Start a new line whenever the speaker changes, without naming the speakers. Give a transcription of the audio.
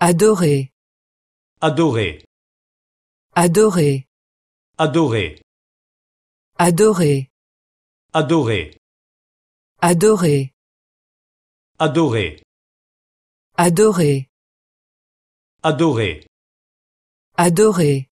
Adorer. Adorer. Adorer. Adorer. Adorer. Adorer. Adorer. Adorer. Adorer. Adorer. Adorer.